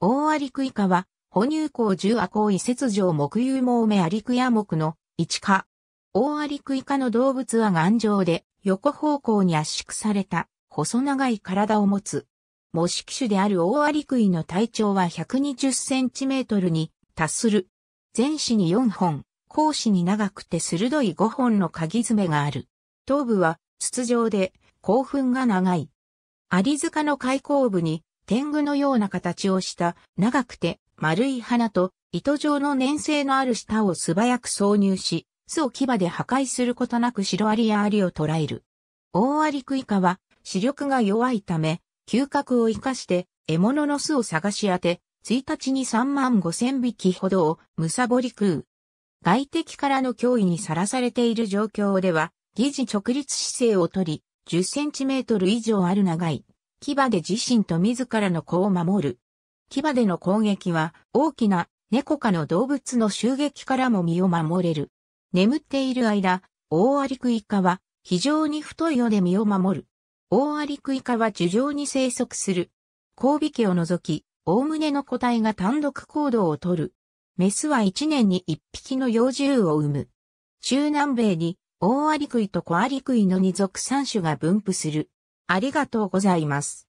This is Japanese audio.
オオアリクイカは、哺乳口十亜行為雪上木有毛目アリクヤ木の一科。オアリクイカの動物は頑丈で、横方向に圧縮された、細長い体を持つ。模式種であるオオアリクイの体長は120センチメートルに達する。前肢に4本、後肢に長くて鋭い5本の鍵爪がある。頭部は筒状で、興奮が長い。アリ塚の開口部に天狗のような形をした長くて丸い花と糸状の粘性のある舌を素早く挿入し、巣を牙で破壊することなくシロアリやアリを捕らえる。大アリクイカは視力が弱いため、嗅覚を活かして獲物の巣を探し当て、1日に3万5千匹ほどをむさぼり食う。外敵からの脅威にさらされている状況では、疑似直立姿勢をとり、10センチメートル以上ある長い牙で自身と自らの子を守る。牙での攻撃は大きな猫科の動物の襲撃からも身を守れる。眠っている間、オオアリクイカは非常に太い尾で身を守る。オオアリクイカは樹上に生息する。交尾器を除き、おおむねの個体が単独行動をとる。メスは一年に一匹の幼獣を産む。中南米に、オオアリクイとコアリクイの二属三種が分布する。ありがとうございます。